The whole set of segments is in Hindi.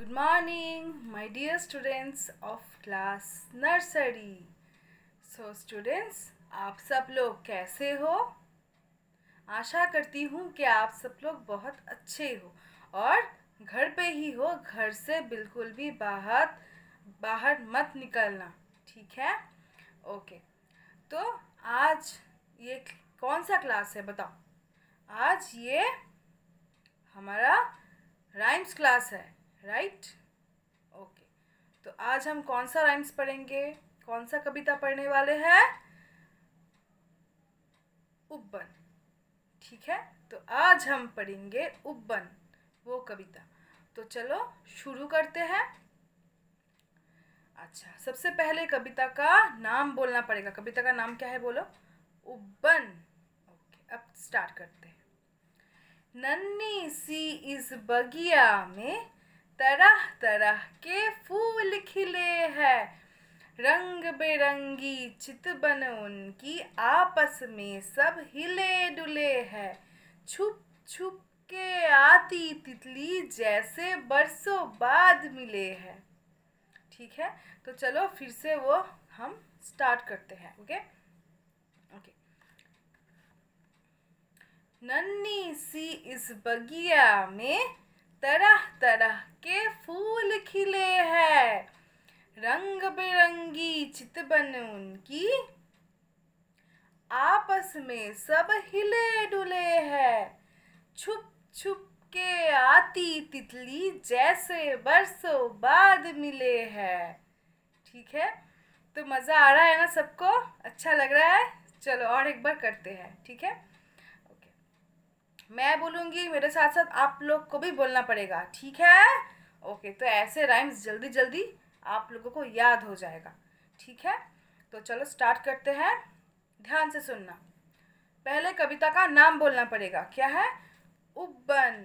good morning my dear students of class nursery so students आप सब लोग कैसे हो आशा करती हूँ कि आप सब लोग बहुत अच्छे हो और घर पे ही हो घर से बिल्कुल भी बाहर बाहर मत निकलना ठीक है ओके तो आज ये कौन सा क्लास है बताओ आज ये हमारा राइम्स क्लास है राइट ओके तो आज हम कौन सा राइम्स पढ़ेंगे कौन सा कविता पढ़ने वाले हैं उब्बन ठीक है तो आज हम पढ़ेंगे उब्बन वो कविता तो चलो शुरू करते हैं अच्छा सबसे पहले कविता का नाम बोलना पड़ेगा कविता का नाम क्या है बोलो उबन ओके अब स्टार्ट करते हैं नन्नी सी इस बगिया में तरह तरह के फूल खिले हैं रंग बेरंगी चितबन उनकी आपस में सब हिले डुले हैं छुप छुप के आती तितली जैसे बरसों बाद मिले हैं ठीक है तो चलो फिर से वो हम स्टार्ट करते हैं ओके ओके नन्नी सी इस बगिया में तरह तरह के फूल खिले हैं रंग बिरंगी चितबन उनकी आपस में सब हिले डुले हैं छुप छुप के आती तितली जैसे बरसों बाद मिले हैं ठीक है तो मज़ा आ रहा है ना सबको अच्छा लग रहा है चलो और एक बार करते हैं ठीक है मैं बोलूँगी मेरे साथ साथ आप लोग को भी बोलना पड़ेगा ठीक है ओके तो ऐसे राइम्स जल्दी जल्दी आप लोगों को याद हो जाएगा ठीक है तो चलो स्टार्ट करते हैं ध्यान से सुनना पहले कविता का नाम बोलना पड़ेगा क्या है उबन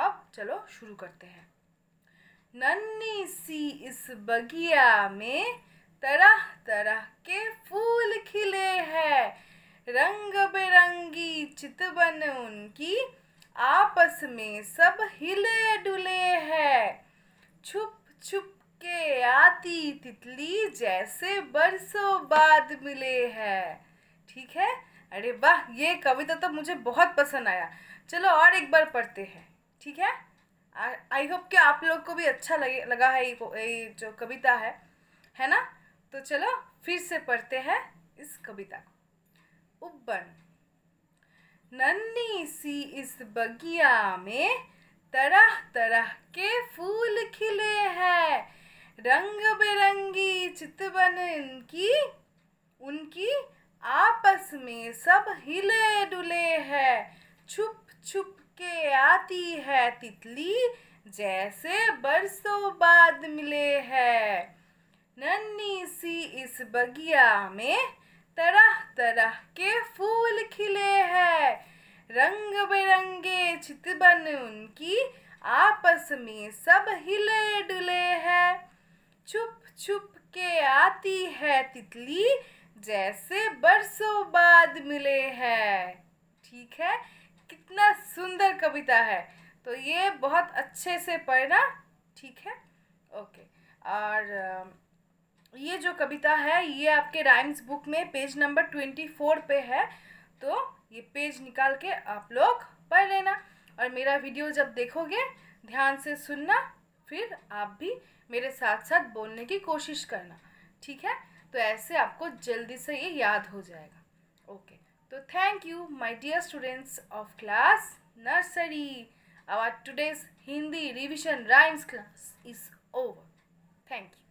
अब चलो शुरू करते हैं नन्नी सी इस बगिया में तरह तरह के फूल खिले हैं रंग बिरंगी चित बन उनकी आपस में सब हिले डुले है छुप छुप के आती तितली जैसे बरसों बाद मिले है ठीक है अरे वाह ये कविता तो मुझे बहुत पसंद आया चलो और एक बार पढ़ते हैं ठीक है आई होप कि आप लोग को भी अच्छा लगे लगा है ये जो कविता है है ना तो चलो फिर से पढ़ते हैं इस कविता को उब्बन नन्ही सी इस बगिया में तरह तरह के फूल खिले हैं रंग बिरंगी चितवन इनकी उनकी आपस में सब हिले डुले है छुप छुप के आती है तितली जैसे बरसों बाद मिले है नन्ही सी इस बगिया में तरह रंग बिरंगे चित बन उनकी आपस में सब हिले डुले है चुप चुप के आती है तितली जैसे बरसों बाद मिले है ठीक है कितना सुंदर कविता है तो ये बहुत अच्छे से पढ़ना ठीक है ओके और ये जो कविता है ये आपके राइम्स बुक में पेज नंबर ट्वेंटी फोर पे है तो ये पेज निकाल के आप लोग पढ़ लेना और मेरा वीडियो जब देखोगे ध्यान से सुनना फिर आप भी मेरे साथ साथ बोलने की कोशिश करना ठीक है तो ऐसे आपको जल्दी से ये याद हो जाएगा ओके तो thank you my dear students of class nursery our today's Hindi revision rhymes class is over thank you